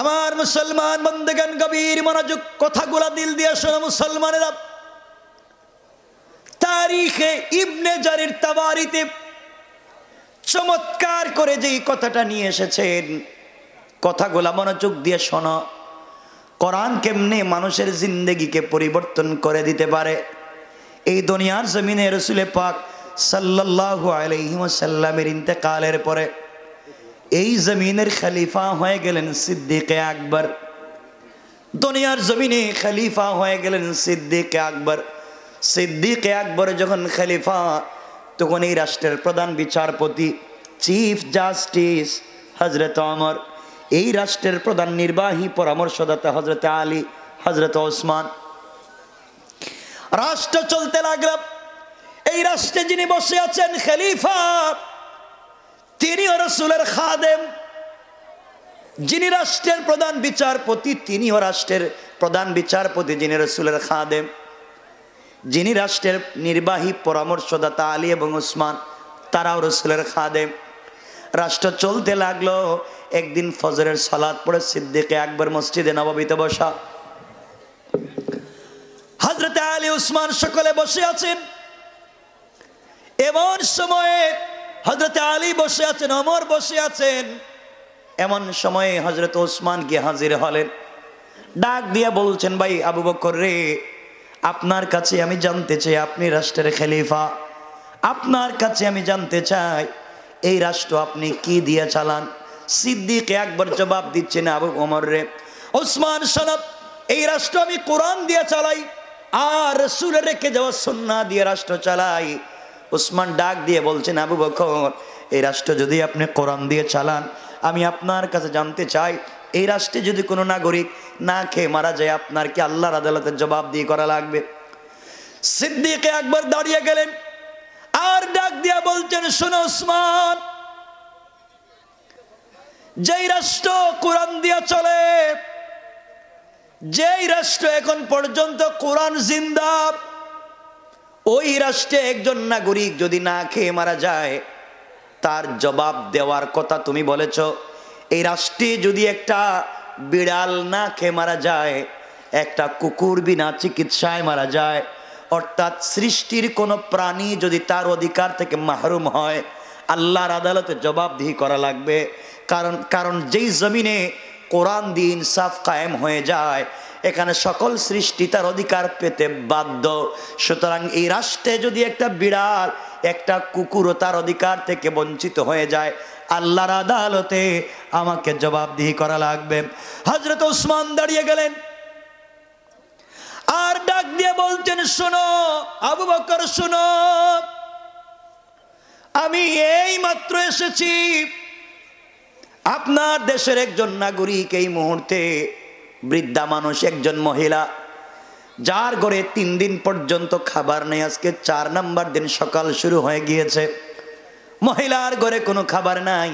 আমার মুসলমান বন্দেগান গভীর মনোযোগ কথাগুলা দিল দিয়ে শোনো মুসলমানেরা তারিখে ইবনে জারির তাবারিতে চমৎকার করে যেই কথাটা নিয়ে এসেছেন কথাগুলা মনোযোগ দিয়ে শোনো কোরআন কেমনে মানুষের জিন্দেগিকে পরিবর্তন করে দিতে পারে এই দুনিয়ার জমিনে রসুলে পাক সাল্লাহ আলহিমসাল্লামের ইন্তেকালের পরে এই জমিনের খালিফা হয়ে গেলেন সিদ্দিকে আকবর দুনিয়ার জমিনে খালিফা হয়ে গেলেন সিদ্দিকে আকবর সিদ্দিকে আকবর যখন খালিফা তখন এই রাষ্ট্রের প্রধান বিচারপতি চিফ জাস্টিস হজরত অমর এই রাষ্ট্রের প্রধান নির্বাহী পরামর্শদাতা হজরত আলী হজরত ওসমান রাষ্ট্র চলতে লাগল এই রাষ্ট্রে যিনি বসে আছেন খালিফা তিনি রসুলের খাদেম যিনি রাষ্ট্রের প্রধান বিচারপতি তিনি ও রাষ্ট্রের প্রধান বিচারপতি যিনি রসুলের খাদেম যিনি রাষ্ট্রের নির্বাহী পরামর্শদাতা আলী এবং উসমান তারাও রসুলের খাদেম রাষ্ট্র চলতে লাগলো একদিন ফজরের সালাদ পড়ে সিদ্দিকে একবার মসজিদে নবাবিতে বসা হজরত আলী উসমান সকলে বসে আছেন এমন সময়ে হজরত আলী বসে আছেন অমর বসে আছেন এমন সময়ে হজরত ওসমান গিয়ে হাজির হলেন ডাক দিয়া বলছেন ভাই আবু বকর রে আপনার কাছে আমি জানতে চাই আপনি রাষ্ট্রের খেলিফা আপনার কাছে আমি জানতে চাই এই রাষ্ট্র আপনি কি দিয়ে চালান সিদ্দিকে একবার জবাব দিচ্ছেন আবু অমর রে ওসমান সনদ এই রাষ্ট্র আমি কোরআন দিয়ে চালাই আর সুরে রেখে যাওয়া সন্না দিয়ে রাষ্ট্র চালাই উসমান ডাক দিয়ে বলছেন আবু বকর এই রাষ্ট্র যদি আপনি কোরআন দিয়ে চালান আমি আপনার কাছে জানতে চাই এই রাষ্ট্রে যদি কোনো নাগরিক না খেয়ে মারা যায় আপনার কি আল্লাহর আদালতের জবাব দিয়ে করা লাগবে সিদ্দিকে একবার দাঁড়িয়ে গেলেন আর ডাক দিয়া বলছেন শোনো উসমান যেই রাষ্ট্র কোরআন দিয়া চলে যেই রাষ্ট্র এখন পর্যন্ত কোরআন জিন্দা ওই রাষ্ট্রে একজন নাগরিক যদি না খেয়ে মারা যায় তার জবাব দেওয়ার কথা তুমি বলেছ এই রাষ্ট্রে যদি একটা বিড়াল না খেয়ে মারা যায় একটা কুকুর বিনা চিকিৎসায় মারা যায় অর্থাৎ সৃষ্টির কোনো প্রাণী যদি তার অধিকার থেকে মাহরুম হয় আল্লাহর আদালতে জবাবদিহি করা লাগবে কারণ কারণ যেই জমিনে কোরআন দিয়ে ইনসাফ কায়েম হয়ে যায় এখানে সকল সৃষ্টি তার অধিকার পেতে বাধ্য সুতরাং এই রাষ্ট্রে যদি একটা বিড়াল একটা কুকুরও তার অধিকার থেকে বঞ্চিত হয়ে যায় আল্লাহর আদালতে আমাকে জবাবদিহি করা লাগবে হজরত ওসমান দাঁড়িয়ে গেলেন আর ডাক দিয়ে বলছেন শোনো আবু বকর শোনো আমি এই মাত্র এসেছি আপনার দেশের একজন নাগরিক এই মুহূর্তে বৃদ্ধা মানুষ একজন মহিলা যার ঘরে তিন দিন পর্যন্ত খাবার নেই আজকে চার নাম্বার দিন সকাল শুরু হয়ে গিয়েছে মহিলার ঘরে কোনো খাবার নাই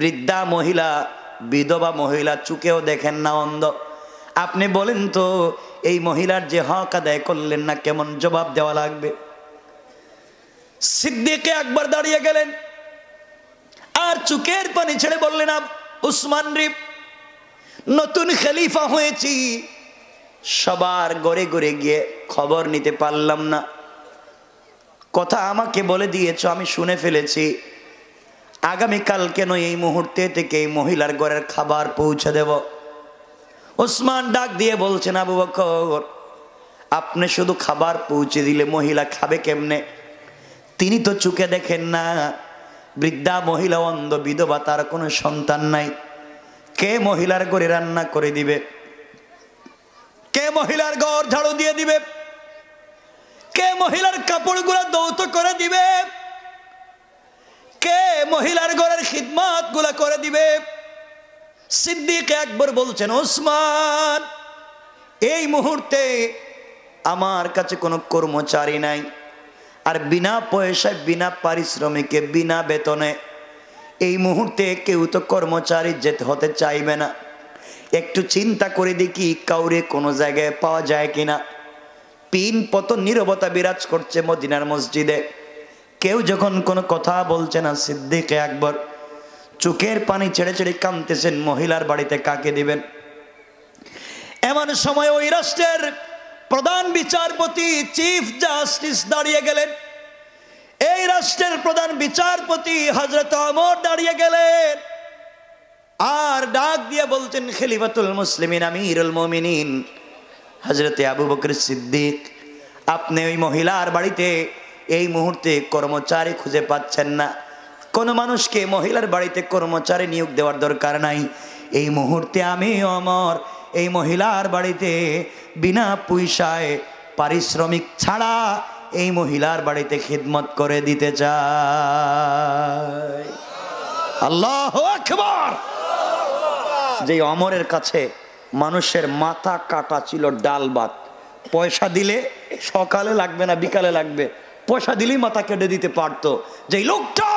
বৃদ্ধা মহিলা বিধবা মহিলা চুকেও দেখেন না অন্ধ আপনি বলেন তো এই মহিলার যে হক আদায় করলেন না কেমন জবাব দেওয়া লাগবে সিদ্দিকে একবার দাঁড়িয়ে গেলেন আর চুকের পানি ছেড়ে বললেন উসমান রিফ নতুন খেলিফা হয়েছি সবার গড়ে গড়ে গিয়ে খবর নিতে পারলাম না কথা আমাকে বলে দিয়েছ আমি শুনে ফেলেছি আগামীকাল কেন এই মুহূর্তে থেকে এই মহিলার ঘরের খাবার পৌঁছে দেব ওসমান ডাক দিয়ে বলছেন আবু বকর আপনি শুধু খাবার পৌঁছে দিলে মহিলা খাবে কেমনে তিনি তো চুকে দেখেন না বৃদ্ধা মহিলা অন্ধ বিধবা তার কোনো সন্তান নাই কে মহিলার ঘরে রান্না করে দিবে কে মহিলার ঘর ঝাড়ু দিয়ে দিবে কে মহিলার কাপড় গুলা দৌত করে দিবে কে মহিলার ঘরের খিদমাত গুলা করে দিবে সিদ্দিক একবার বলছেন ওসমান এই মুহূর্তে আমার কাছে কোনো কর্মচারী নাই আর বিনা পয়সায় বিনা পারিশ্রমিকে বিনা বেতনে এই মুহূর্তে কেউ তো কর্মচারী যেতে হতে চাইবে না একটু চিন্তা করে দেখি কাউরে কোনো জায়গায় পাওয়া যায় কিনা পিন পত নিরবতা বিরাজ করছে মদিনার মসজিদে কেউ যখন কোনো কথা বলছে না সিদ্দিকে একবার চোখের পানি ছেড়ে ছেড়ে কাঁদতেছেন মহিলার বাড়িতে কাকে দিবেন এমন সময় ওই রাষ্ট্রের প্রধান বিচারপতি চিফ জাস্টিস দাঁড়িয়ে গেলেন এই রাষ্ট্রের প্রধান বিচারপতি হজরত অমর দাঁড়িয়ে গেলেন আর ডাক দিয়ে বলতেন খেলিফাতুল মুসলিমিন আমিরুল মমিনিন হজরতে আবু বকর সিদ্দিক আপনি ওই মহিলার বাড়িতে এই মুহূর্তে কর্মচারী খুঁজে পাচ্ছেন না কোনো মানুষকে মহিলার বাড়িতে কর্মচারী নিয়োগ দেওয়ার দরকার নাই এই মুহূর্তে আমি অমর এই মহিলার বাড়িতে বিনা পয়সায় পারিশ্রমিক ছাড়া এই মহিলার বাড়িতে খিদমত করে দিতে চাই আল্লাহ যে অমরের কাছে মানুষের মাথা কাটা ছিল ডাল ভাত পয়সা দিলে সকালে লাগবে না বিকালে লাগবে পয়সা দিলেই মাথা কেটে দিতে পারতো যে লোকটা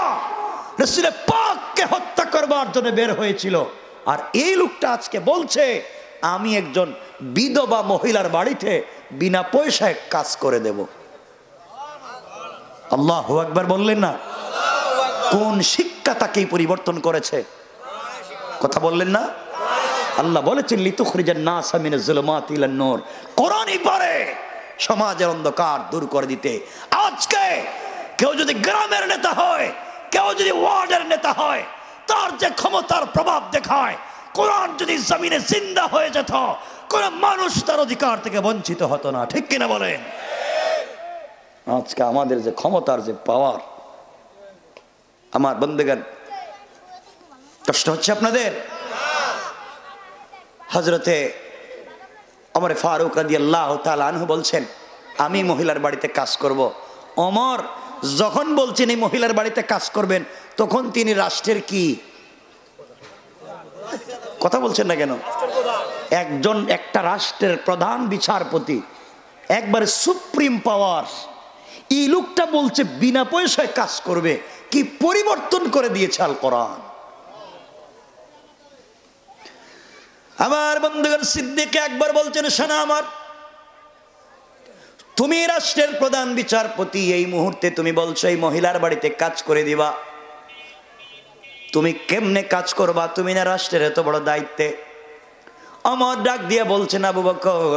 রসুলের পাককে হত্যা করবার জন্য বের হয়েছিল আর এই লোকটা আজকে বলছে আমি একজন বিধবা মহিলার বাড়িতে বিনা পয়সায় কাজ করে দেব আল্লাহ একবার বললেন না কোন শিক্ষা তাকে পরিবর্তন করেছে কথা বললেন না আল্লাহ বলেছেন লিতুখরিজান না সামিনে জুলমাত পারে সমাজের অন্ধকার দূর করে দিতে আজকে কেউ যদি গ্রামের নেতা হয় কেউ যদি ওয়ার্ডের নেতা হয় তার যে ক্ষমতার প্রভাব দেখায় কোরআন যদি জমিনে জিন্দা হয়ে যেত কোন মানুষ তার অধিকার থেকে বঞ্চিত হতো না ঠিক কিনা বলেন আজকে আমাদের যে ক্ষমতার যে পাওয়ার আমার বন্ধুগান কষ্ট হচ্ছে আপনাদের হজরতে অমর ফারুক রাজি আল্লাহ তালু বলছেন আমি মহিলার বাড়িতে কাজ করব। অমর যখন বলছেন এই মহিলার বাড়িতে কাজ করবেন তখন তিনি রাষ্ট্রের কি কথা বলছেন না কেন একজন একটা রাষ্ট্রের প্রধান বিচারপতি একবারে সুপ্রিম পাওয়ার এই লোকটা বলছে বিনা পয়সায় কাজ করবে কি পরিবর্তন করে দিয়েছে আল কোরআন আমার বন্ধুগণ সিদ্দিকে একবার বলছেন সানা আমার তুমি রাষ্ট্রের প্রধান বিচারপতি এই মুহূর্তে তুমি বলছো এই মহিলার বাড়িতে কাজ করে দিবা তুমি কেমনে কাজ করবা তুমি না রাষ্ট্রের এত বড় দায়িত্বে অমর ডাক দিয়ে বলছেন আবু বকর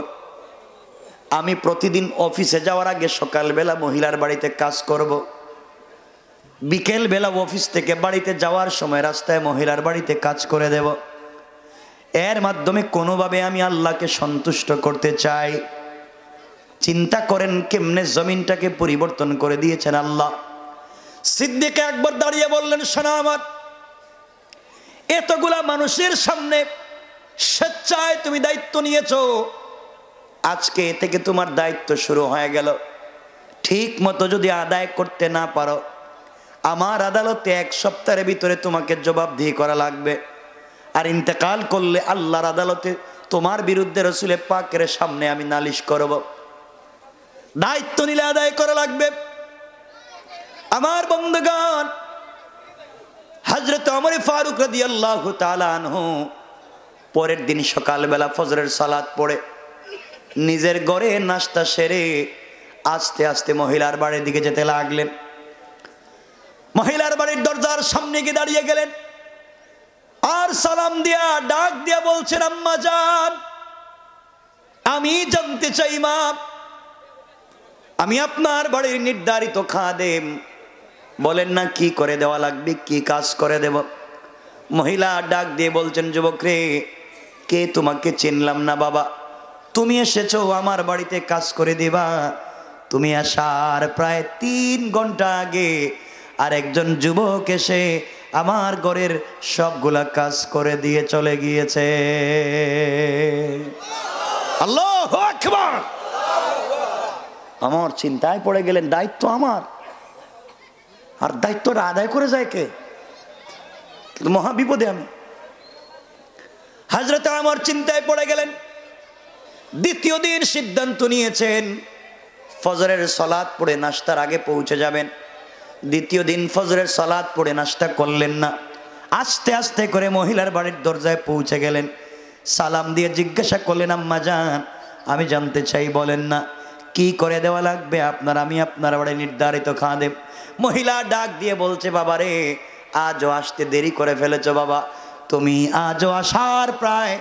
আমি প্রতিদিন অফিসে যাওয়ার আগে সকালবেলা মহিলার বাড়িতে কাজ করব। বিকেল বেলা অফিস থেকে বাড়িতে যাওয়ার সময় রাস্তায় মহিলার বাড়িতে কাজ করে দেব এর মাধ্যমে কোনোভাবে আমি আল্লাহকে সন্তুষ্ট করতে চাই চিন্তা করেন কেমনে জমিনটাকে পরিবর্তন করে দিয়েছেন আল্লাহ সিদ্দিকে একবার দাঁড়িয়ে বললেন সোনা আমার এতগুলা মানুষের সামনে স্বেচ্ছায় তুমি দায়িত্ব নিয়েছো আজকে থেকে তোমার দায়িত্ব শুরু হয়ে গেল ঠিক মতো যদি আদায় করতে না পারো আমার আদালতে এক সপ্তাহের ভিতরে তোমাকে জবাবদিহি করা লাগবে আর ইন্তেকাল করলে আল্লাহর আদালতে তোমার বিরুদ্ধে রসুলে পাকের সামনে আমি নালিশ করব দায়িত্ব নিলে আদায় করা লাগবে আমার বন্ধুগণ হজরত আমার ফারুক রদি আল্লাহ তালানহ পরের দিন সকালবেলা ফজরের সালাদ পড়ে নিজের ঘরে নাস্তা সেরে আস্তে আস্তে মহিলার বাড়ির দিকে যেতে লাগলেন মহিলার বাড়ির দরজার সামনে গিয়ে দাঁড়িয়ে গেলেন আর সালাম দিয়া ডাক দিয়া বলছেন আম্মা যান আমি জানতে চাই মা আমি আপনার বাড়ির নির্ধারিত খাদেম বলেন না কি করে দেওয়া লাগবে কি কাজ করে দেব মহিলা ডাক দিয়ে বলছেন যুবক রে কে তোমাকে চিনলাম না বাবা তুমি এসেছো আমার বাড়িতে কাজ করে দিবা তুমি আসার প্রায় তিন ঘন্টা আগে আর একজন যুবক এসে আমার ঘরের সবগুলা কাজ করে দিয়ে চলে গিয়েছে আল্লাহ আমার চিন্তায় পড়ে গেলেন দায়িত্ব আমার আর দায়িত্বটা আদায় করে যায় কে মহাবিপদে আমি হাজরত আমার চিন্তায় পড়ে গেলেন দ্বিতীয় দিন সিদ্ধান্ত নিয়েছেন ফজরের সলাদ পড়ে নাস্তার আগে পৌঁছে যাবেন দ্বিতীয় দিন ফজরের সলাদ পড়ে নাস্তা করলেন না আস্তে আস্তে করে মহিলার বাড়ির দরজায় পৌঁছে গেলেন সালাম দিয়ে জিজ্ঞাসা করলেন আম্মা যান আমি জানতে চাই বলেন না কি করে দেওয়া লাগবে আপনার আমি আপনার বাড়ি নির্ধারিত দেব মহিলা ডাক দিয়ে বলছে বাবা রে আজও আসতে দেরি করে ফেলেছ বাবা তুমি আজও আসার প্রায়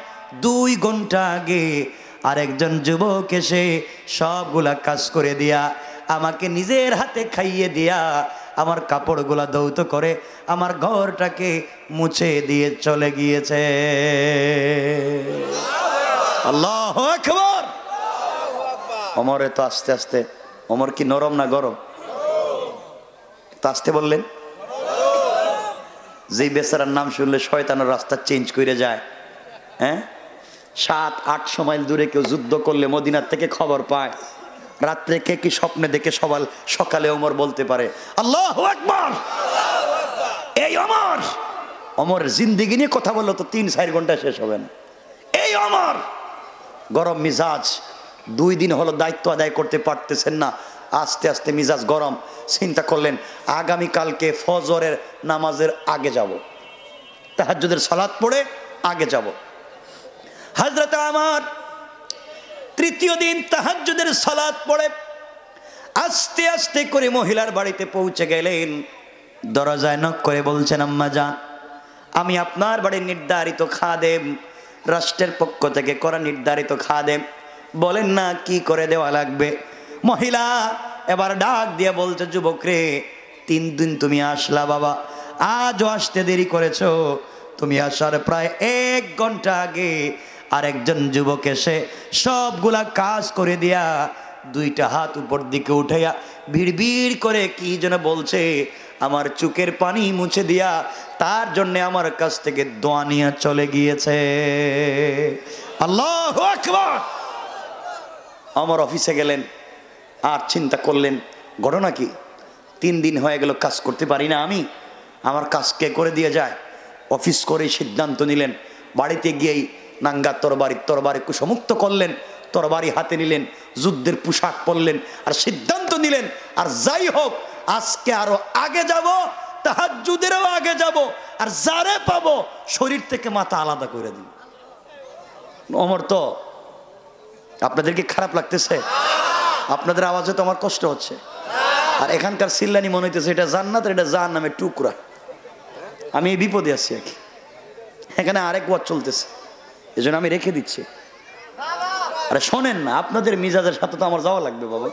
দুই ঘন্টা আগে আর একজন যুবক এসে সবগুলা কাজ করে দিয়া আমাকে নিজের হাতে খাইয়ে দিয়া আমার কাপড়গুলা দৌত করে আমার ঘরটাকে মুছে দিয়ে চলে গিয়েছে আল্লাহ খবর অমরে তো আস্তে আস্তে অমর কি নরম না গরম তো আসতে বললেন যেই বেচারার নাম শুনলে শয়তানের রাস্তা চেঞ্জ করে যায় হ্যাঁ সাত আটশো মাইল দূরে কেউ যুদ্ধ করলে মদিনার থেকে খবর পায় রাত্রে কে কি স্বপ্নে দেখে সবাই সকালে অমর বলতে পারে আল্লাহ একবার এই অমর অমর জিন্দিগি নিয়ে কথা বললো তো তিন চার ঘন্টা শেষ হবে না এই অমর গরম মিজাজ দুই দিন হলো দায়িত্ব আদায় করতে পারতেছেন না আস্তে আস্তে মিজাজ গরম চিন্তা করলেন আগামীকালকে ফজরের নামাজের আগে যাব তাহাজুদের সালাদ পড়ে আগে যাব হাজরত আমার তৃতীয় দিন তাহাজুদের সালাদ পড়ে আস্তে আস্তে করে মহিলার বাড়িতে পৌঁছে গেলেন দরজায় নক করে বলছেন আম্মা যান আমি আপনার বাড়ির নির্ধারিত খাদেম রাষ্ট্রের পক্ষ থেকে করা নির্ধারিত খাদেম বলেন না কি করে দেওয়া লাগবে মহিলা এবার ডাক দিয়ে বলছে যুবক রে তিন দিন তুমি আসলা বাবা আজও আসতে দেরি করেছ তুমি আসার প্রায় এক ঘন্টা আগে আর একজন যুবক এসে সবগুলা কাজ করে দিয়া দুইটা হাত উপর দিকে উঠাইয়া ভিড় ভিড় করে কি যেন বলছে আমার চুকের পানি মুছে দিয়া তার জন্য আমার কাছ থেকে দোয়া নিয়ে চলে গিয়েছে আল্লাহ আমার অফিসে গেলেন আর চিন্তা করলেন ঘটনা কি তিন দিন হয়ে গেল কাজ করতে পারি না আমি আমার কাজ কে করে দিয়ে যায় অফিস করে সিদ্ধান্ত নিলেন বাড়িতে গিয়েই নাঙ্গা তরবারি তরবারি কুসমুক্ত করলেন তরবারি হাতে নিলেন যুদ্ধের পোশাক পরলেন আর সিদ্ধান্ত নিলেন আর যাই হোক আজকে আরো আগে যাব তাহার যুদেরও আগে যাব আর যারে পাব শরীর থেকে মাথা আলাদা করে দিন অমর তো আপনাদেরকে খারাপ লাগতেছে আপনাদের আওয়াজে তো আমার কষ্ট হচ্ছে আর এখানকার সিল্লানি মনে হইতেছে এটা জান্নাত এটা জান নামে টুকরা আমি এই বিপদে আছি আর কি এখানে আরেক ওয়াজ চলতেছে এজন্য আমি রেখে দিচ্ছি আরে শোনেন না আপনাদের মিজাজের সাথে তো আমার যাওয়া লাগবে বাবা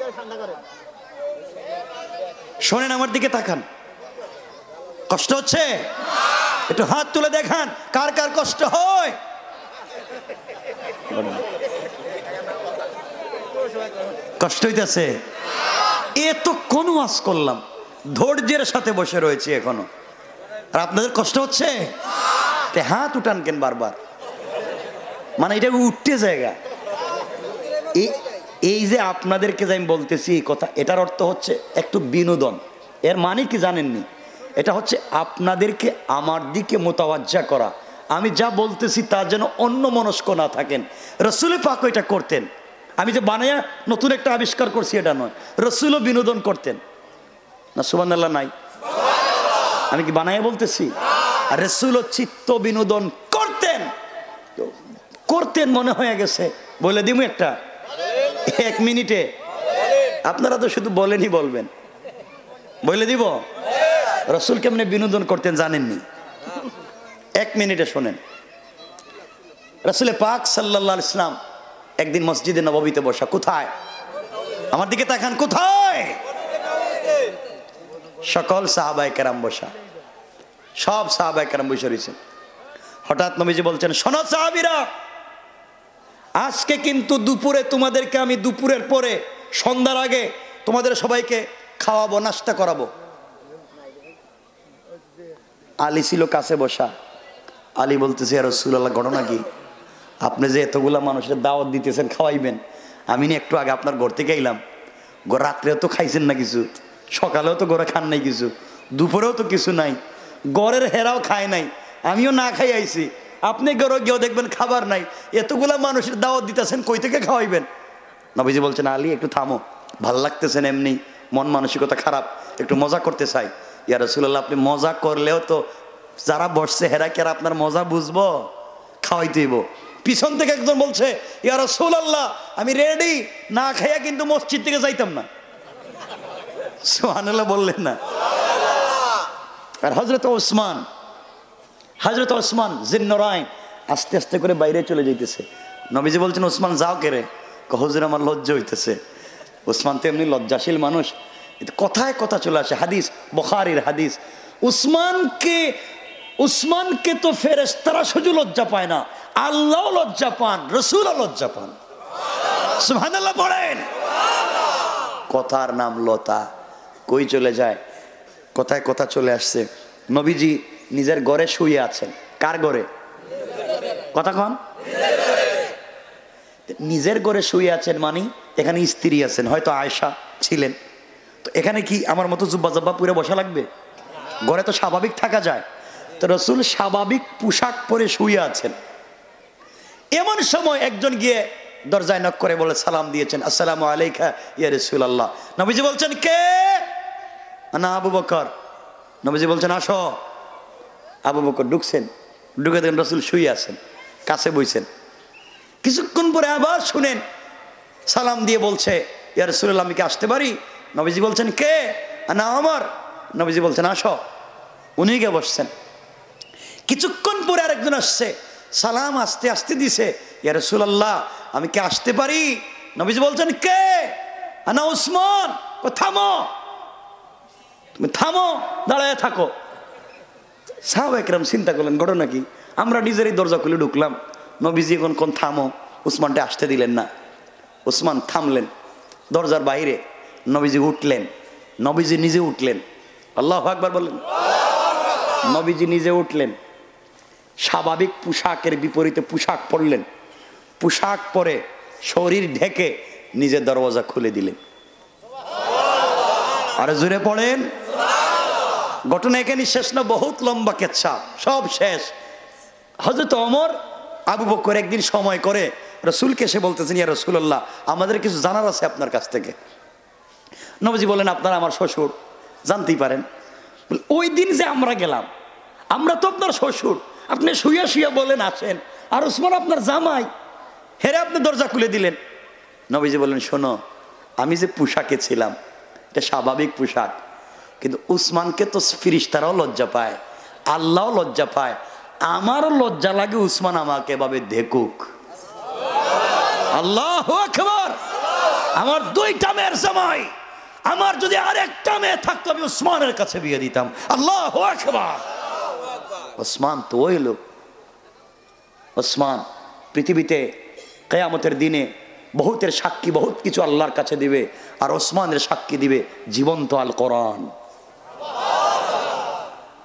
শোনেন আমার দিকে তাকান কষ্ট হচ্ছে একটু হাত তুলে দেখান কার কার কষ্ট হয় কষ্ট হইতেছে এ তো কোন আস করলাম ধৈর্যের সাথে বসে রয়েছি এখনো আর আপনাদের কষ্ট হচ্ছে হাত উঠান কেন বারবার মানে এটা উঠতে জায়গা এই যে আপনাদেরকে যে আমি বলতেছি এই কথা এটার অর্থ হচ্ছে একটু বিনোদন এর মানে কি জানেননি এটা হচ্ছে আপনাদেরকে আমার দিকে মোতাবাজ্জা করা আমি যা বলতেছি তা যেন অন্য মনস্ক না থাকেন রসুলে পাক এটা করতেন আমি যে বানাইয়া নতুন একটা আবিষ্কার করছি এটা নয় রসুলও বিনোদন করতেন না সুবান নাই আমি কি বানাইয়া বলতেছি রসুলও চিত্ত বিনোদন করতেন মনে হয়ে গেছে বলে দিব একটা এক মিনিটে আপনারা তো শুধু বলেনই বলবেন বলে দিব রসুল কেমনে বিনোদন করতেন জানেননি এক মিনিটে শোনেন রসুল পাক সাল্লা ইসলাম একদিন মসজিদে নবাবিতে বসা কোথায় আমার দিকে তাকান কোথায় সকল সাহাবায় কেরাম বসা সব সাহাবায় কেরাম বসে রয়েছেন হঠাৎ নবীজি বলছেন শোনো সাহাবিরা আজকে কিন্তু দুপুরে তোমাদেরকে আমি দুপুরের পরে সন্ধ্যার আগে তোমাদের সবাইকে খাওয়াবো নাস্তা করাবো আলী ছিল কাছে বসা আলী বলতেছে আর রসুল্লাহ ঘটনা কি আপনি যে এতগুলা মানুষের দাওয়াত দিতেছেন খাওয়াইবেন আমি না একটু আগে আপনার ঘর থেকে এলাম রাত্রেও তো খাইছেন না কিছু সকালেও তো ঘরে খান নাই কিছু দুপুরেও তো কিছু নাই গড়ের হেরাও খায় নাই আমিও না খাই আইছি আপনি গরো গিয়েও দেখবেন খাবার নাই এতগুলা মানুষের দাওয়াত দিতেছেন কই থেকে খাওয়াইবেন নবীজি বলছেন আলী একটু থামো ভাল লাগতেছেন এমনি মন মানসিকতা খারাপ একটু মজা করতে চাই ইয়ার রসুল্লাহ আপনি মজা করলেও তো যারা বসছে হেরা কেরা আপনার মজা বুঝবো খাওয়াই পিছন থেকে একজন বলছে ইয়ার রসুল আল্লাহ আমি রেডি না খাইয়া কিন্তু মসজিদ থেকে যাইতাম না সোহানাল্লাহ বললেন না আর হজরত ওসমান হাজরত ওসমান জিন্নরাইন আস্তে আস্তে করে বাইরে চলে যাইতেছে নবীজি বলছেন ওসমান যাও কেরে কহজুর আমার লজ্জা হইতেছে ওসমান তো এমনি লজ্জাশীল মানুষ কথায় কথা চলে আসে হাদিস বখারির হাদিস উসমানকে উসমানকে তো ফেরেস তারা শুধু লজ্জা পায় না আল্লাহ লজ্জা পান রসুল লজ্জা পান সুহানাল্লাহ পড়েন কথার নাম লতা কই চলে যায় কথায় কথা চলে আসছে নবীজি নিজের ঘরে শুয়ে আছেন কার ঘরে কথা কন নিজের ঘরে শুয়ে আছেন মানে এখানে স্ত্রী আছেন হয়তো আয়সা ছিলেন তো এখানে কি আমার মতো জুব্বা জব্বা পুরে বসা লাগবে ঘরে তো স্বাভাবিক থাকা যায় তো রসুল স্বাভাবিক পোশাক পরে শুয়ে আছেন এমন সময় একজন গিয়ে দরজায় নক করে বলে সালাম দিয়েছেন আসসালাম আলাইকা ইয়া রসুল আল্লাহ নবীজি বলছেন কে না আবু বকর নবীজি বলছেন আসো আবু বকর ঢুকছেন ঢুকে দেখেন রসুল শুয়ে আছেন কাছে বইছেন কিছুক্ষণ পরে আবার শুনেন সালাম দিয়ে বলছে ইয়ার রসুল্লাহ আমি কি আসতে পারি নবীজি বলছেন কে না আমার নবীজি বলছেন আসো উনি গে বসছেন কিছুক্ষণ পরে আরেকজন আসছে সালাম আস্তে আস্তে দিছে ইয়ার আল্লাহ আমি কি আসতে পারি নবীজি বলছেন কে না উসমান ও থামো তুমি থামো দাঁড়ায় থাকো সাহাব একরাম চিন্তা করলেন ঘটনা কি আমরা নিজেরই দরজা খুলে ঢুকলাম নবীজি এখন কোন থামো উসমানটা আসতে দিলেন না উসমান থামলেন দরজার বাইরে নবীজি উঠলেন নবীজি নিজে উঠলেন আল্লাহ আকবার বললেন নবীজি নিজে উঠলেন স্বাভাবিক পোশাকের বিপরীতে পোশাক পরলেন পোশাক পরে শরীর ঢেকে নিজের দরওয়াজা খুলে দিলেন আর জুড়ে পড়েন ঘটনা এখানে শেষ না বহুত লম্বা কেচ্ছা সব শেষ হজরত অমর আবু বকর একদিন সময় করে রসুলকে সে বলতেছেন ইয়া রসুল্লাহ আমাদের কিছু জানার আছে আপনার কাছ থেকে নবজি বলেন আপনার আমার শ্বশুর জানতেই পারেন ওই দিন যে আমরা গেলাম আমরা তো আপনার শ্বশুর আপনি শুয়ে শুইয়া বলেন আসেন আর ওসমান আপনার জামাই হেরে আপনি দরজা খুলে দিলেন নবীজি বলেন শোনো আমি যে পোশাকে ছিলাম এটা স্বাভাবিক পোশাক কিন্তু উসমানকে তো ফিরিস্তারাও লজ্জা পায় আল্লাহও লজ্জা পায় আমারও লজ্জা লাগে উসমান আমাকে এভাবে দেখুক আল্লাহ খবর আমার দুইটা মেয়ের সময় আমার যদি আরেকটা মেয়ে থাকতো আমি উসমানের কাছে বিয়ে দিতাম আল্লাহ খবর ওসমান তো ওই লোক ওসমান পৃথিবীতে কেয়ামতের দিনে বহুতের সাক্ষী বহুত কিছু আল্লাহর কাছে দিবে আর ওসমানের সাক্ষী দিবে জীবন্ত আল কোরআন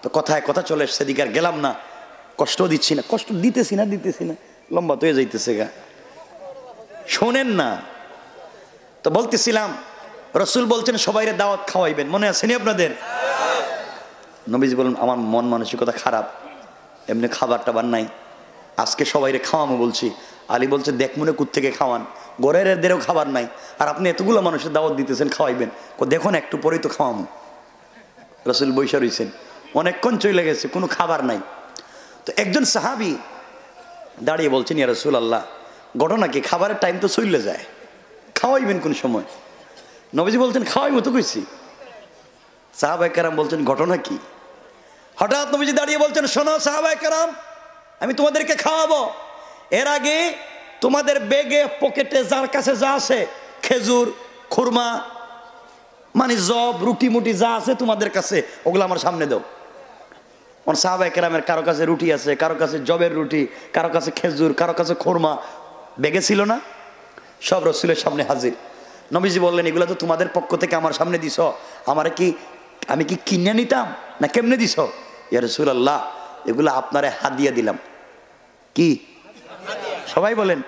তো কথায় কথা চলে এসছে দিকে আর গেলাম না কষ্ট দিচ্ছি না কষ্ট দিতেছি না দিতেছি না লম্বা তো যাইতেছে গা শোনেন না তো বলতেছিলাম রসুল বলছেন সবাই দাওয়াত খাওয়াইবেন মনে নি আপনাদের নবীজি বলুন আমার মন মানসিকতা খারাপ এমনি খাবার টাবার নাই আজকে সবাইরে খাওয়ামো বলছি আলী বলছে দেখ মনে থেকে খাওয়ান গড়ের দেরও খাবার নাই আর আপনি এতগুলো মানুষের দাওয়াত দিতেছেন খাওয়াইবেন দেখুন একটু পরেই তো খাওয়ামো রসুল বৈশা রয়েছেন অনেকক্ষণ চলে গেছে কোনো খাবার নাই তো একজন সাহাবি দাঁড়িয়ে বলছেন ইয়া রসুল আল্লাহ ঘটনা কি খাবারের টাইম তো চললে যায় খাওয়াইবেন কোন সময় নবীজি বলছেন খাওয়াই মতো কইছি সাহাবাই কারাম বলছেন ঘটনা কি হঠাৎ নবীজি দাঁড়িয়ে বলছেন শোনো সাহাবাই কারাম আমি তোমাদেরকে খাওয়াবো এর আগে তোমাদের বেগে পকেটে যার কাছে যা আছে খেজুর খুরমা মানে জব রুটি মুটি যা আছে তোমাদের কাছে ওগুলো আমার সামনে দাও আমার সাহাবাই কেরামের কারো কাছে রুটি আছে কারো কাছে জবের রুটি কারো কাছে খেজুর কারো কাছে খোরমা বেগে ছিল না সব রসুলের সামনে হাজির নবীজি বললেন এগুলো তো তোমাদের পক্ষ থেকে আমার সামনে দিস আমার কি আমি কি কিনে নিতাম না কেমনে দিস ইয়া রসুল আল্লাহ এগুলো আপনারে হাদিয়া দিলাম কি সবাই বলেন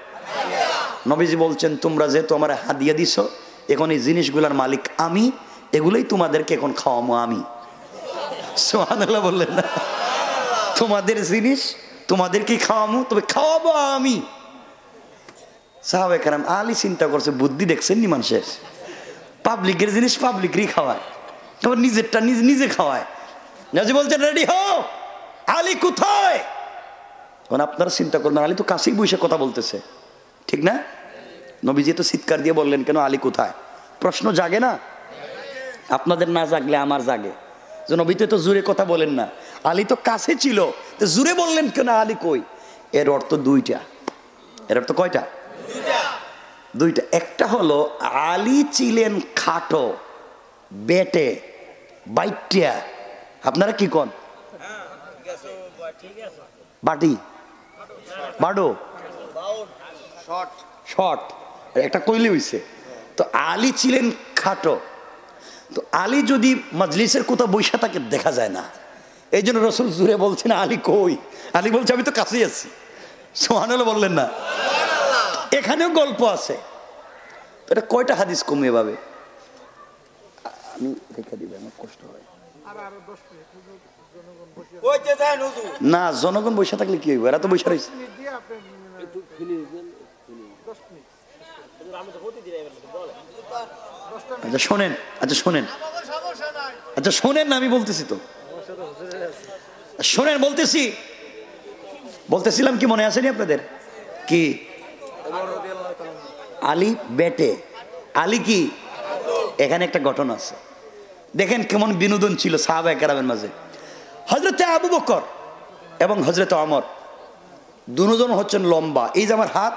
নবীজি বলছেন তোমরা যেহেতু আমার হাদিয়া দিস এখন এই জিনিসগুলার মালিক আমি এগুলোই তোমাদেরকে এখন খাওয়ামো আমি সোহানাল্লাহ বললেন না তোমাদের জিনিস তোমাদেরকে খাওয়ামো তবে খাওয়াবো আমি সাহাবে কারাম আলি চিন্তা করছে বুদ্ধি দেখছেন নি মানুষের পাবলিকের জিনিস পাবলিকেরই খাওয়ায় তোমার নিজেরটা নিজে নিজে খাওয়ায় নাজি বলছেন রেডি হও আলী কোথায় তখন আপনারা চিন্তা করবেন আলী তো কাশি বসে কথা বলতেছে ঠিক না নবীজি তো চিৎকার দিয়ে বললেন কেন আলী কোথায় প্রশ্ন জাগে না আপনাদের না জাগলে আমার জাগে যে নবী তো জুরে কথা বলেন না আলী তো কাছে ছিল তো জুরে বললেন কেন আলী কই এর অর্থ দুইটা এর অর্থ কয়টা দুইটা একটা হলো আলী ছিলেন খাটো বেটে বাইটিয়া আপনারা কি কন বাটি বাডো শর্ট শর্ট একটা কইলে হইছে তো আলী ছিলেন খাটো তো আলী যদি মজলিসের কোথাও বৈশা তাকে দেখা যায় না এই জন্য রসুল জুড়ে বলছেন আলী কই আলী বলছে আমি তো কাছেই আছি সোহান বললেন না এখানেও গল্প আছে এটা কয়টা হাদিস কমে এভাবে আমি দেখে দিবে আমার কষ্ট হয় না জনগণ বৈশা থাকলে কি হইব এরা তো বৈশা রয়েছে আচ্ছা শোনেন আচ্ছা শোনেন আচ্ছা শোনেন না আমি বলতেছি তো শোনেন বলতেছি বলতেছিলাম কি মনে আসেনি আপনাদের কি আলী বেটে আলী কি এখানে একটা ঘটনা আছে দেখেন কেমন বিনোদন ছিল সাহাবা মাঝে হজরতে আবু বকর এবং হজরত অমর দুজন হচ্ছেন লম্বা এই যে আমার হাত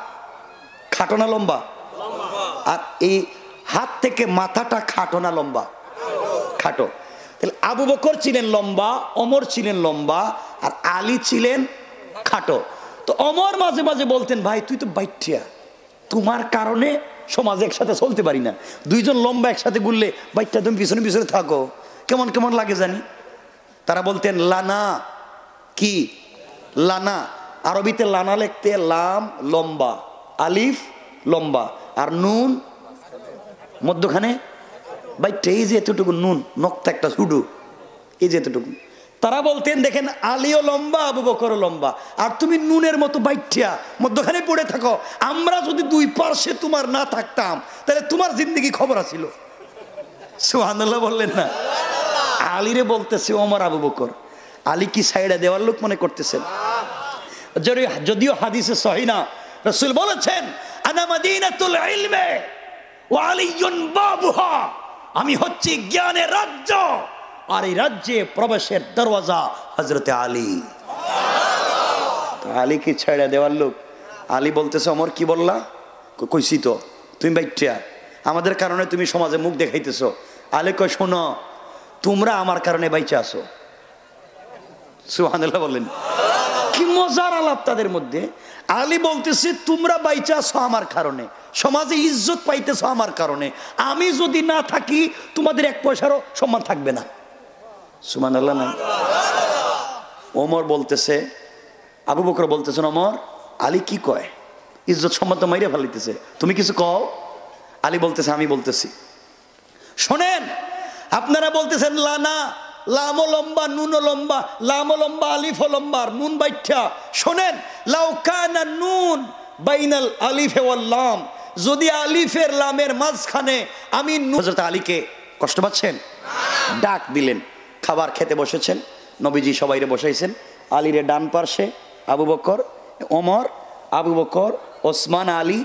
খাটো না লম্বা আর এই হাত থেকে মাথাটা খাটো না লম্বা খাটো তাহলে আবু বকর ছিলেন লম্বা অমর ছিলেন লম্বা আর আলী ছিলেন খাটো তো অমর মাঝে মাঝে বলতেন ভাই তুই তো বাইটিয়া তোমার কারণে সমাজে একসাথে চলতে পারি না দুইজন লম্বা একসাথে গুললে বাইটটা তুমি পিছনে পিছনে থাকো কেমন কেমন লাগে জানি তারা বলতেন লানা কি লানা আরবিতে লানা লিখতে লাম লম্বা আলিফ লম্বা আর নুন মধ্যখানে বাইটটা এই যে এতটুকু নুন নক্তা একটা হুডু এই যে এতটুকু তারা বলতেন দেখেন আলিও লম্বা আবু বকর লম্বা আর তুমি নুনের মতো বাইঠিয়া মধ্যখানে পড়ে থাকো আমরা যদি দুই পার্শ্বে তোমার না থাকতাম তাহলে তোমার জিন্দগি খবর আছিল সুহানুল্লাহ বললেন না আলিরে বলতেছে ওমর আবু বকর আলী কি সাইডে দেওয়ার লোক মনে করতেছেন যদিও হাদিসে সহি না রসুল বলেছেন আমি হচ্ছি জ্ঞানের রাজ্য আর এই রাজ্যে প্রবেশের দরওয়াজা হজরতে আলী আলী কি ছেড়ে দেওয়ার লোক আলী বলতেছে অমর কি বললা কইসি তো তুমি বাইটিয়া আমাদের কারণে তুমি সমাজে মুখ দেখাইতেছ আলী কয় শোনো তোমরা আমার কারণে বাইচে আসো সুহানুল্লাহ বললেন কি মজার আলাপ তাদের মধ্যে আলী বলতেছে তোমরা বাইচাছ আমার কারণে সমাজে ইজ্জত পাইতেছ আমার কারণে আমি যদি না থাকি তোমাদের এক পয়সারও সম্মান থাকবে না সুমান আল্লাহ না ওমর বলতেছে আবু বকর বলতেছেন ওমর আলী কি কয় ইজ্জত সম্মান তো মাইরে ফেলিতেছে তুমি কিছু কও আলী বলতেছে আমি বলতেছি শোনেন আপনারা বলতেছেন লানা লামো লম্বা নুন লম্বা লামো লম্বা আলিফ লম্বা নুন বাইঠা শোনেন লাউকানা নুন বাইনাল আলিফে লাম যদি আলিফের লামের মাঝখানে আমি হজরত আলীকে কষ্ট পাচ্ছেন ডাক দিলেন খাবার খেতে বসেছেন নবীজি সবাইরে বসাইছেন আলীরে ডান পার্শ্বে আবু বকর ওমর আবু বকর ওসমান আলী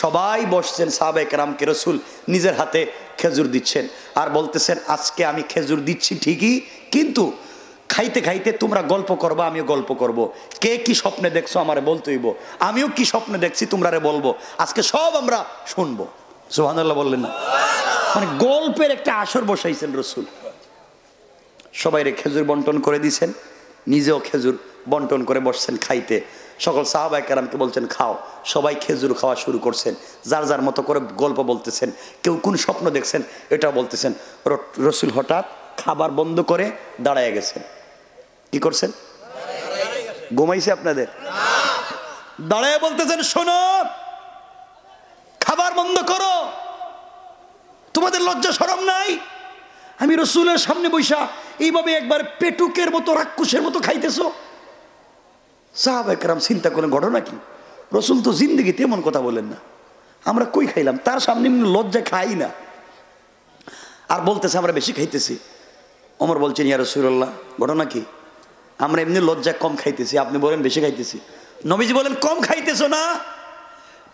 সবাই বসছেন সাবেক রামকে রসুল নিজের হাতে খেজুর দিচ্ছেন আর বলতেছেন আজকে আমি খেজুর দিচ্ছি ঠিকই কিন্তু খাইতে খাইতে তোমরা গল্প করবো আমিও গল্প করব। কে কি স্বপ্নে দেখছো আমারে বলতেইব আমিও কি স্বপ্নে দেখছি তোমরা রে বলবো আজকে সব আমরা শুনবো সোহানুল্লাহ বললেন না মানে গল্পের একটা আসর বসাইছেন রসুল সবাই রে খেজুর বন্টন করে দিছেন নিজেও খেজুর বন্টন করে বসছেন খাইতে সকল সাহাবাই কেরামকে বলছেন খাও সবাই খেজুর খাওয়া শুরু করছেন যার যার মতো করে গল্প বলতেছেন কেউ কোন স্বপ্ন দেখছেন এটা বলতেছেন রসুল হঠাৎ খাবার বন্ধ করে দাঁড়ায় গেছেন কি করছেন ঘুমাইছে আপনাদের দাঁড়ায় বলতেছেন শোনো খাবার বন্ধ করো তোমাদের লজ্জা সরম নাই আমি রসুলের সামনে বৈশা এইভাবে একবার পেটুকের মতো রাক্ষসের মতো খাইতেছো সাহাবাহাম চিন্তা করেন ঘটনা কি রসুল তো জিন্দগিতে এমন কথা বলেন না আমরা কই খাইলাম তার সামনে লজ্জা খাই না আর বলতেছে আমরা বেশি খাইতেছি অমর বলছেন ইয়া রসুল্লাহ ঘটনা কি আমরা এমনি লজ্জা কম খাইতেছি আপনি বলেন বেশি খাইতেছি নবীজি বলেন কম খাইতেছো না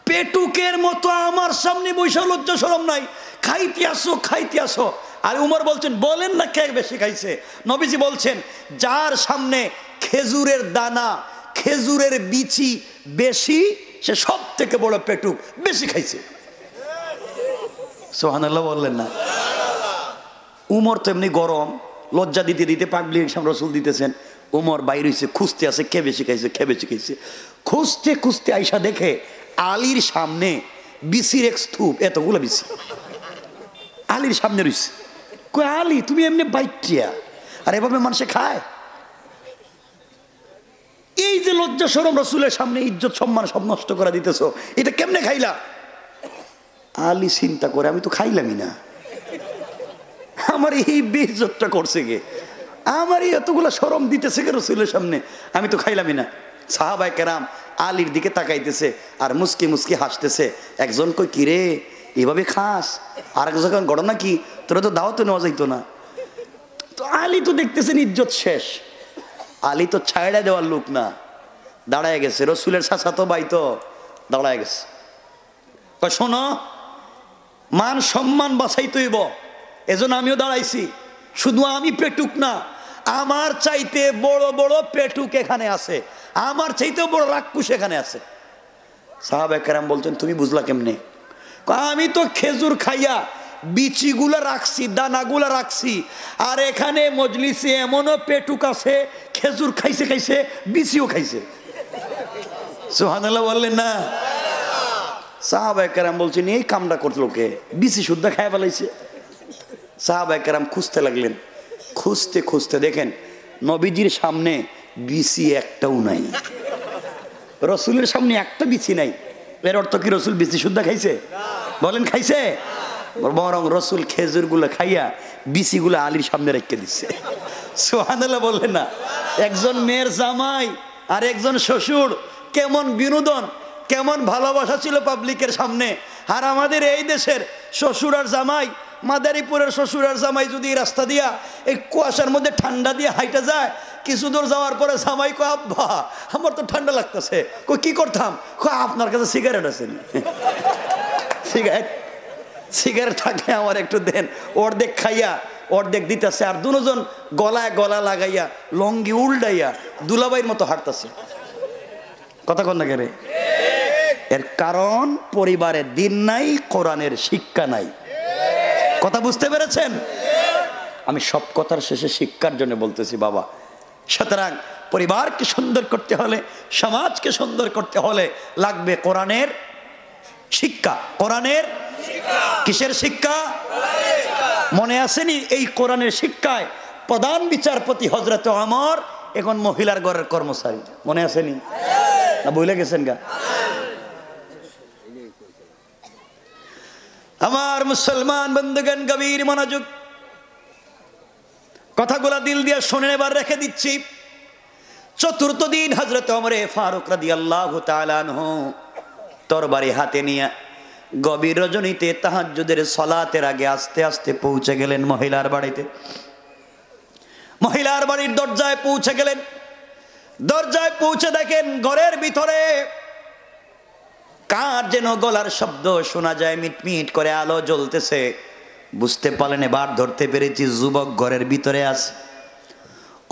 পেটুকের মতো আমার সামনে বৈশাখ লজ্জা সরম নাই খাইতে আসো খাইতে আসো আর উমর বলছেন বলেন না কে বেশি খাইছে নবীজি বলছেন যার সামনে খেজুরের দানা খেজুরের বিচি বেশি সে সব থেকে বড় পেটুক বেশি খাইছে সোহানাল্লাহ বললেন না উমর তো এমনি গরম লজ্জা দিতে দিতে পাবলিক সাম রসুল দিতেছেন উমর বাইর হয়েছে খুঁজতে আছে খে বেশি খাইছে খে বেশি খাইছে খুঁজতে খুঁজতে আইসা দেখে আলীর সামনে বিসির এক স্তূপ এতগুলো বিসি আলীর সামনে রয়েছে কয়ে আলী তুমি এমনি বাইটিয়া আর এভাবে মানুষে খায় এই যে লজ্জা সরম রসুলের সামনে ইজ্জত সম্মান সব নষ্ট করে দিতেছ এটা কেমনে খাইলা আলি চিন্তা করে আমি তো খাইলামই না আমার এই বেজতটা করছে গে আমারই এতগুলো সরম দিতেছে কে রসুলের সামনে আমি তো খাইলামই না সাহাবাই কেরাম আলির দিকে তাকাইতেছে আর মুসকি মুসকি হাসতেছে একজন কই কিরে এভাবে খাস আর একজন ঘটনা কি তোরা তো দাওয়াতে নেওয়া যাইতো না তো আলি তো দেখতেছেন ইজ্জত শেষ আলী তো ছায়ড়া দেওয়ার লোক না দাঁড়ায় গেছে রসুলের সাসা তো বাইতো দাঁড়ায় গেছে শোনো মান সম্মান বাছাই তৈব এজন্য আমিও দাঁড়াইছি শুধু আমি পেটুক না আমার চাইতে বড় বড় পেটুক এখানে আছে আমার চাইতে বড় রাক্ষুস এখানে আছে সাহাব একরাম বলছেন তুমি বুঝলা কেমনে আমি তো খেজুর খাইয়া বিচিগুলো রাখছি দানাগুলো রাখছি আর এখানে মজলিসে এমনও পেটুক আছে খেজুর খাইছে খাইছে বিচিও খাইছে সোহানাল্লাহ বললেন না সাহাবাহাম বলছেন এই কামটা করলো লোকে বিচি শুদ্ধা খাই ফেলাইছে সাহাবাহাম খুঁজতে লাগলেন খুঁজতে খুঁজতে দেখেন নবীজির সামনে বিচি একটাও নাই রসুলের সামনে একটা বিচি নাই এর অর্থ কি রসুল বিচি শুদ্ধা খাইছে বলেন খাইছে বরং রসুল খেজুরগুলো খাইয়া বিসিগুলো আলীর সামনে রেখে দিচ্ছে সোহানাল্লাহ বললেন না একজন মেয়ের জামাই আর একজন শ্বশুর কেমন বিনোদন কেমন ভালোবাসা ছিল পাবলিকের সামনে আর আমাদের এই দেশের শ্বশুর আর জামাই মাদারীপুরের শ্বশুর আর জামাই যদি রাস্তা দিয়া এই কুয়াশার মধ্যে ঠান্ডা দিয়ে হাইটে যায় কিছু দূর যাওয়ার পরে জামাই কো আব্বা আমার তো ঠান্ডা লাগতেছে কো কি করতাম কো আপনার কাছে সিগারেট আছে সিগারেট সিগারেট থাকলে আমার একটু দেন অর্ধেক খাইয়া অর্ধেক দিতেছে আর দুজন গলায় গলা লাগাইয়া লঙ্গি উল্ডাইয়া দুলাবাইয়ের মতো হাঁটতেছে কথা কন না এর কারণ পরিবারে দিন নাই কোরআনের শিক্ষা নাই কথা বুঝতে পেরেছেন আমি সব কথার শেষে শিক্ষার জন্য বলতেছি বাবা সুতরাং পরিবারকে সুন্দর করতে হলে সমাজকে সুন্দর করতে হলে লাগবে কোরআনের শিক্ষা কোরআনের কিসের শিক্ষা মনে আসেনি এই কোরআনের শিক্ষায় প্রধান বিচারপতি হজরত আমর এখন মহিলার ঘরের কর্মচারী মনে আসেনি না গেছেন গা আমার মুসলমান বন্ধুগান গভীর মনোযোগ কথাগুলা দিল দিয়ে শুনে এবার রেখে দিচ্ছি চতুর্থ দিন হজরত অমরে ফারুক রাদি আল্লাহ তালানহ তরবারি হাতে নিয়ে গভীর রজনীতে তাহাজুদের সলাতের আগে আস্তে আস্তে পৌঁছে গেলেন মহিলার বাড়িতে মহিলার বাড়ির দরজায় পৌঁছে গেলেন দরজায় পৌঁছে দেখেন ঘরের ভিতরে কার যেন গলার শব্দ শোনা যায় মিটমিট করে আলো জ্বলতেছে বুঝতে পারলেন এবার ধরতে পেরেছি যুবক ঘরের ভিতরে আছে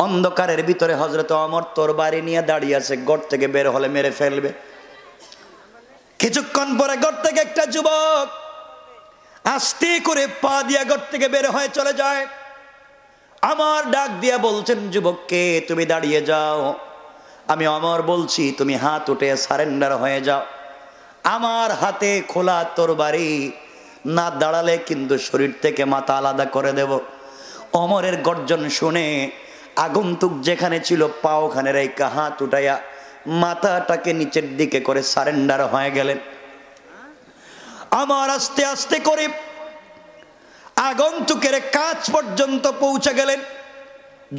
অন্ধকারের ভিতরে হজরত অমর তোর বাড়ি নিয়ে দাঁড়িয়ে আছে ঘর থেকে বের হলে মেরে ফেলবে কিছুক্ষণ পরে ঘর থেকে একটা যুবক আস্তে করে পা দিয়া ঘর থেকে বের হয়ে চলে যায় আমার ডাক দিয়া বলছেন যুবককে তুমি দাঁড়িয়ে যাও আমি অমর বলছি তুমি হাত উঠে সারেন্ডার হয়ে যাও আমার হাতে খোলা তোর বাড়ি না দাঁড়ালে কিন্তু শরীর থেকে মাথা আলাদা করে দেব অমরের গর্জন শুনে আগন্তুক যেখানে ছিল পা ওখানে রেখা হাত উঠাইয়া মাথাটাকে নিচের দিকে করে সারেন্ডার হয়ে গেলেন আমার আস্তে আস্তে করে আগন্তুকের কাজ পর্যন্ত পৌঁছে গেলেন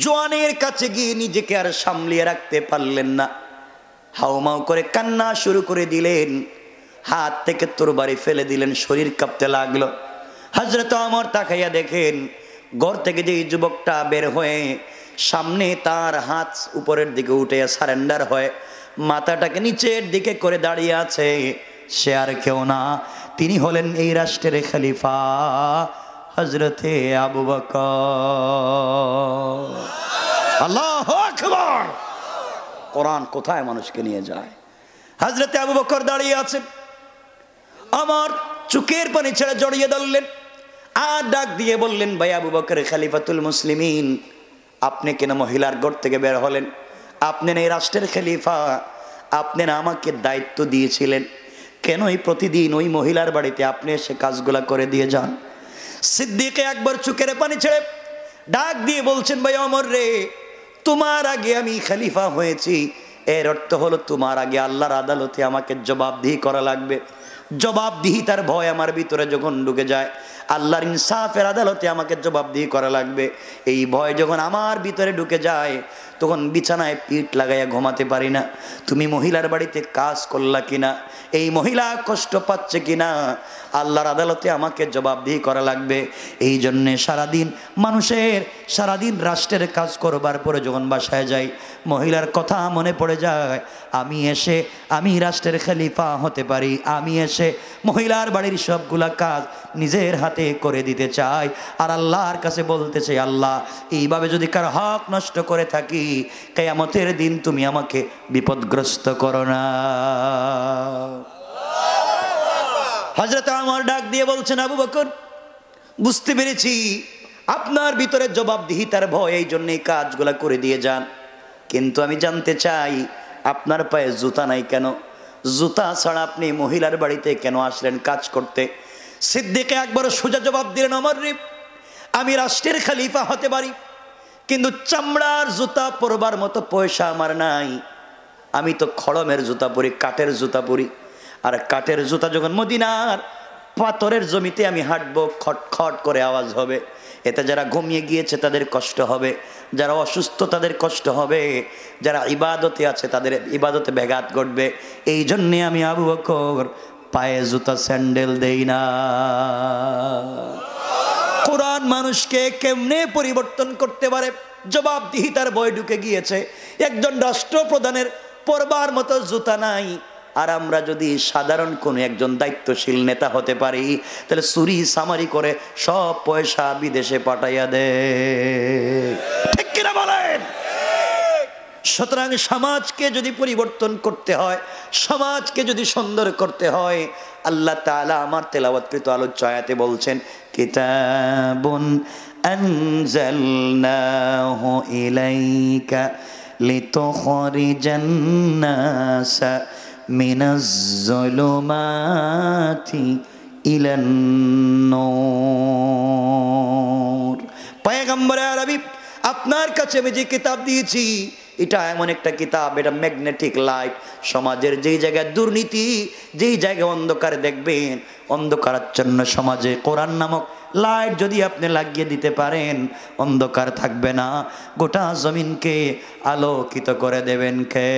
জোয়ানের কাছে গিয়ে নিজেকে আর সামলিয়ে রাখতে পারলেন না হাউমাউ করে কান্না শুরু করে দিলেন হাত থেকে তোরবারি ফেলে দিলেন শরীর কাঁপতে লাগলো হাজরত আমার তাকাইয়া দেখেন ঘর থেকে যে যুবকটা বের হয়ে সামনে তার হাত উপরের দিকে উঠে সারেন্ডার হয় মাথাটাকে নিচের দিকে করে দাঁড়িয়ে আছে সে আর কেউ না তিনি হলেন এই রাষ্ট্রের খালিফা হজরতে আবু বক আল্লাহ আকবর কোরআন কোথায় মানুষকে নিয়ে যায় হজরতে আবু বকর দাঁড়িয়ে আছেন আমার চুকের পানি ছেড়ে জড়িয়ে ধরলেন আর ডাক দিয়ে বললেন ভাই আবু বকরের খালিফাতুল মুসলিমিন আপনি কেন মহিলার ঘর থেকে বের হলেন আপনি এই রাষ্ট্রের খেলিফা আপনি আমাকে দায়িত্ব দিয়েছিলেন কেন এই প্রতিদিন ওই মহিলার বাড়িতে আপনি এসে কাজগুলা করে দিয়ে যান সিদ্দিকে একবার চুকের পানি ছেড়ে ডাক দিয়ে বলছেন ভাই অমর রে তোমার আগে আমি খালিফা হয়েছি এর অর্থ হলো তোমার আগে আল্লাহর আদালতে আমাকে জবাবদিহি করা লাগবে জবাবদিহি তার ভয় আমার ভিতরে যখন ঢুকে যায় আল্লাহর ইনসাফের আদালতে আমাকে জবাবদিহি করা লাগবে এই ভয় যখন আমার ভিতরে ঢুকে যায় তখন বিছানায় পিঠ লাগাইয়া ঘুমাতে পারি না তুমি মহিলার বাড়িতে কাজ করলা কিনা এই মহিলা কষ্ট পাচ্ছে কিনা আল্লাহর আদালতে আমাকে জবাবদিহি করা লাগবে এই জন্যে সারাদিন মানুষের সারাদিন রাষ্ট্রের কাজ করবার পরে যখন বাসায় যায় মহিলার কথা মনে পড়ে যায় আমি এসে আমি রাষ্ট্রের খালিফা হতে পারি আমি এসে মহিলার বাড়ির সবগুলা কাজ নিজের হাতে করে দিতে চাই আর আল্লাহর কাছে বলতে চাই আল্লাহ এইভাবে যদি কার হক নষ্ট করে থাকি কেয়ামতের দিন তুমি আমাকে বিপদগ্রস্ত করো না হজরত আমার ডাক দিয়ে বলছেন আবু বকর বুঝতে পেরেছি আপনার ভিতরে জবাবদিহিতার ভয় এই জন্যে কাজগুলা করে দিয়ে যান কিন্তু আমি জানতে চাই আপনার পায়ে জুতা নাই কেন জুতা ছাড়া আপনি মহিলার বাড়িতে কেন আসলেন কাজ করতে সিদ্দিকে একবার সোজা জবাব দিলেন অমর রিপ আমি রাষ্ট্রের খালিফা হতে পারি কিন্তু চামড়ার জুতা পরবার মতো পয়সা আমার নাই আমি তো খড়মের জুতা পরি কাঠের জুতা পরি আর কাঠের জুতা যখন মদিনার পাথরের জমিতে আমি হাঁটবো খট খট করে আওয়াজ হবে এতে যারা ঘুমিয়ে গিয়েছে তাদের কষ্ট হবে যারা অসুস্থ তাদের কষ্ট হবে যারা ইবাদতে আছে তাদের ইবাদতে ব্যাঘাত ঘটবে এই জন্যে আমি আবু বকর পায়ে জুতা স্যান্ডেল দেই না কোরআন মানুষকে কেমনে পরিবর্তন করতে পারে জবাবদিহিতার বই ঢুকে গিয়েছে একজন রাষ্ট্রপ্রধানের পরবার মতো জুতা নাই আর আমরা যদি সাধারণ কোনো একজন দায়িত্বশীল নেতা হতে পারি তাহলে চুরি সামারি করে সব পয়সা বিদেশে পাঠাইয়া দে বলেন সুতরাং সমাজকে যদি পরিবর্তন করতে হয় সমাজকে যদি সুন্দর করতে হয় আল্লাহ তালা আমার তেলাবাতকৃত আলোচ্য আয়াতে বলছেন কিতাবুন أنزلناه ইলাইকা لتخرج الناس من الظلمات إلى النور পয়গম্বর আরবি আপনার কাছে আমি যে কিতাব দিয়েছি এটা এমন একটা কিতাব এটা ম্যাগনেটিক লাইট সমাজের যেই জায়গায় দুর্নীতি যেই জায়গায় অন্ধকার দেখবেন অন্ধকারাচ্ছন্ন সমাজে কোরআন নামক লাইট যদি আপনি লাগিয়ে দিতে পারেন অন্ধকার থাকবে না গোটা জমিনকে আলোকিত করে দেবেন কে